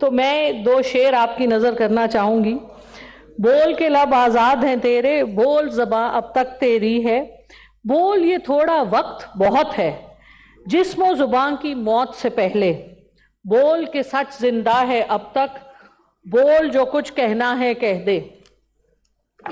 तो मैं दो शेर आपकी नज़र करना चाहूंगी बोल के लब आज़ाद हैं तेरे बोल जबा अब तक तेरी है बोल ये थोड़ा वक्त बहुत है जिसमो जुबान की मौत से पहले बोल के सच जिंदा है अब तक बोल जो कुछ कहना है कह दे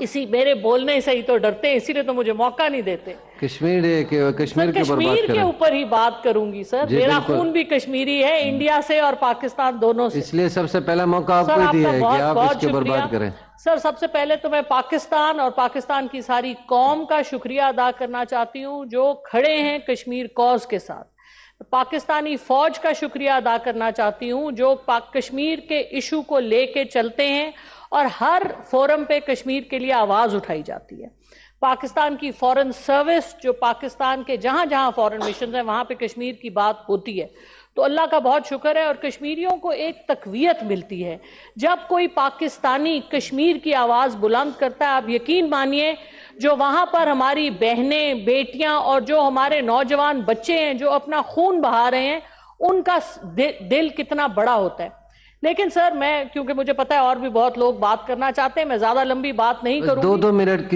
इसी मेरे बोलने से ही तो डरते इसीलिए तो मुझे मौका नहीं देते कश्मीर के कश्मीर के कश्मीर के ऊपर ही बात करूंगी सर मेरा खून भी कश्मीरी है इंडिया से और पाकिस्तान दोनों से इसलिए सबसे पहला मौका आपको दिया है कि आप इसके ऊपर बात करें सर सबसे पहले तो मैं पाकिस्तान और पाकिस्तान की सारी कौम का शुक्रिया अदा करना चाहती हूँ जो खड़े हैं कश्मीर कॉज के साथ पाकिस्तानी फौज का शुक्रिया अदा करना चाहती हूँ जो कश्मीर के इशू को लेके चलते हैं और हर फोरम पे कश्मीर के लिए आवाज उठाई जाती है पाकिस्तान की फॉरेन सर्विस जो पाकिस्तान के जहां जहां फॉरेन मिशन हैं वहां पे कश्मीर की बात होती है तो अल्लाह का बहुत शुक्र है और कश्मीरियों को एक तकवीत मिलती है जब कोई पाकिस्तानी कश्मीर की आवाज़ बुलंद करता है आप यकीन मानिए जो वहाँ पर हमारी बहनें बेटियाँ और जो हमारे नौजवान बच्चे हैं जो अपना खून बहा रहे हैं उनका दिल कितना बड़ा होता है लेकिन सर मैं क्योंकि मुझे पता है और भी बहुत लोग बात करना चाहते हैं मैं ज्यादा लंबी बात नहीं करूँ दो दो मिनट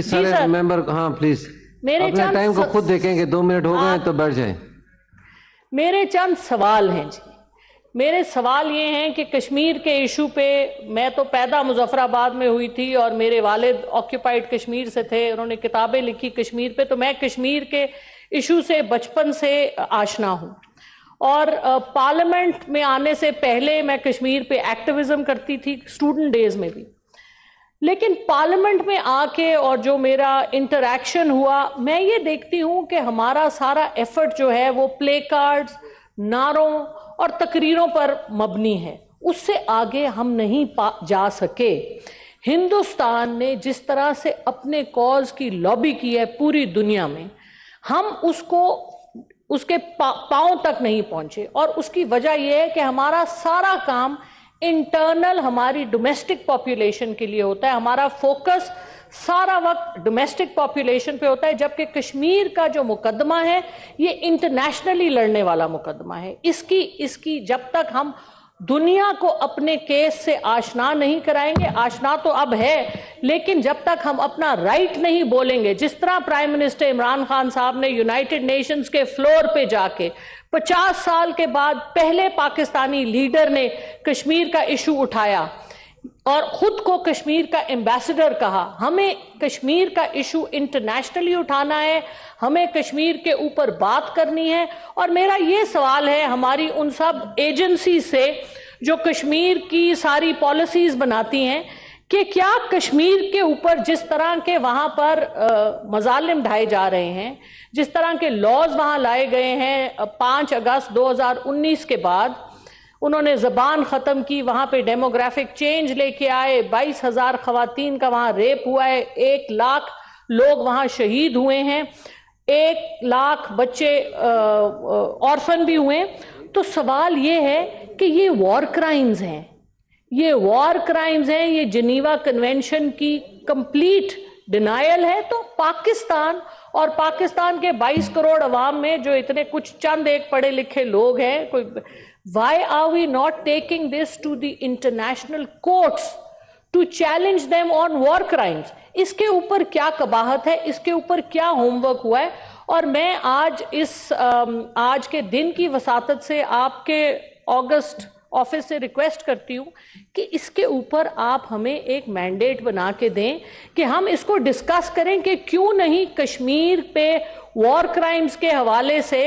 मेंबर हाँ प्लीज मेरे टाइम को खुद देखेंगे दो मिनट हो गए तो बैठ जाए मेरे चंद सवाल हैं जी मेरे सवाल ये हैं कि कश्मीर के इशू पे मैं तो पैदा मुजफ्फराबाद में हुई थी और मेरे वालिद ऑक्यूपाइड कश्मीर से थे उन्होंने किताबें लिखी कश्मीर पे तो मैं कश्मीर के इशू से बचपन से आशना हूँ और पार्लियामेंट में आने से पहले मैं कश्मीर पे एक्टिविज्म करती थी स्टूडेंट डेज में भी लेकिन पार्लियामेंट में आके और जो मेरा इंटरेक्शन हुआ मैं ये देखती हूँ कि हमारा सारा एफर्ट जो है वो प्ले कार्ड्स नारों और तकरीरों पर मबनी है उससे आगे हम नहीं जा सके हिंदुस्तान ने जिस तरह से अपने कॉज की लॉबी की है पूरी दुनिया में हम उसको उसके पा, पाँव तक नहीं पहुंचे और उसकी वजह यह है कि हमारा सारा काम इंटरनल हमारी डोमेस्टिक पॉपुलेशन के लिए होता है हमारा फोकस सारा वक्त डोमेस्टिक पॉपुलेशन पे होता है जबकि कश्मीर का जो मुकदमा है ये इंटरनेशनली लड़ने वाला मुकदमा है इसकी इसकी जब तक हम दुनिया को अपने केस से आशना नहीं कराएंगे आशना तो अब है लेकिन जब तक हम अपना राइट नहीं बोलेंगे जिस तरह प्राइम मिनिस्टर इमरान खान साहब ने यूनाइटेड नेशंस के फ्लोर पे जाके 50 साल के बाद पहले पाकिस्तानी लीडर ने कश्मीर का इशू उठाया और खुद को कश्मीर का एम्बेसडर कहा हमें कश्मीर का इशू इंटरनेशनली उठाना है हमें कश्मीर के ऊपर बात करनी है और मेरा ये सवाल है हमारी उन सब एजेंसी से जो कश्मीर की सारी पॉलिसीज बनाती हैं कि क्या कश्मीर के ऊपर जिस तरह के वहाँ पर मजालिम ढाए जा रहे हैं जिस तरह के लॉज वहाँ लाए गए हैं पाँच अगस्त 2019 के बाद उन्होंने जबान ख़त्म की वहाँ पे डेमोग्राफिक चेंज लेके आए बाईस हज़ार खातन का वहाँ रेप हुआ है एक लाख लोग वहाँ शहीद हुए हैं एक लाख बच्चे औरफन भी हुए तो सवाल ये है कि ये वॉर क्राइम्स हैं ये वॉर क्राइम्स हैं ये जिनीवा कन्वेंशन की कंप्लीट डिनाइल है तो पाकिस्तान और पाकिस्तान के 22 करोड़ अवाम में जो इतने कुछ चंद एक पढ़े लिखे लोग हैं कोई why are we not taking this to the international courts to challenge them on war crimes इसके ऊपर क्या कबाहत है इसके ऊपर क्या होमवर्क हुआ है और मैं आज इस आज के दिन की वसात से आपके अगस्त ऑफिस से रिक्वेस्ट करती हूँ कि इसके ऊपर आप हमें एक मैंडेट बना के दें कि हम इसको डिस्कस करें कि क्यों नहीं कश्मीर पे वॉर क्राइम्स के हवाले से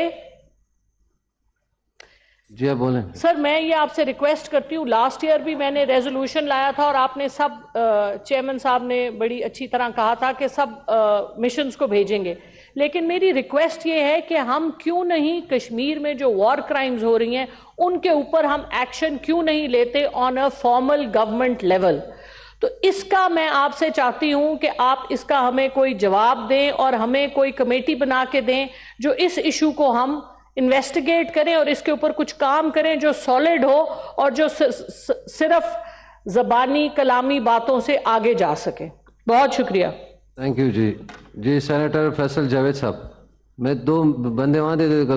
जी बोले सर मैं ये आपसे रिक्वेस्ट करती हूँ लास्ट ईयर भी मैंने रेजोल्यूशन लाया था और आपने सब चेयरमैन साहब ने बड़ी अच्छी तरह कहा था कि सब मिशन को भेजेंगे लेकिन मेरी रिक्वेस्ट ये है कि हम क्यों नहीं कश्मीर में जो वॉर क्राइम्स हो रही हैं उनके ऊपर हम एक्शन क्यों नहीं लेते on a formal government level तो इसका मैं आपसे चाहती हूं कि आप इसका हमें कोई जवाब दें और हमें कोई कमेटी बना के दें जो इस इशू को हम इन्वेस्टिगेट करें और इसके ऊपर कुछ काम करें जो सॉलिड हो और जो सिर्फ जबानी कलामी बातों से आगे जा सके बहुत शुक्रिया थैंक यू जी जी सेनेटर फैसल जावेद साहब मैं दो बंदे वहां दे देगा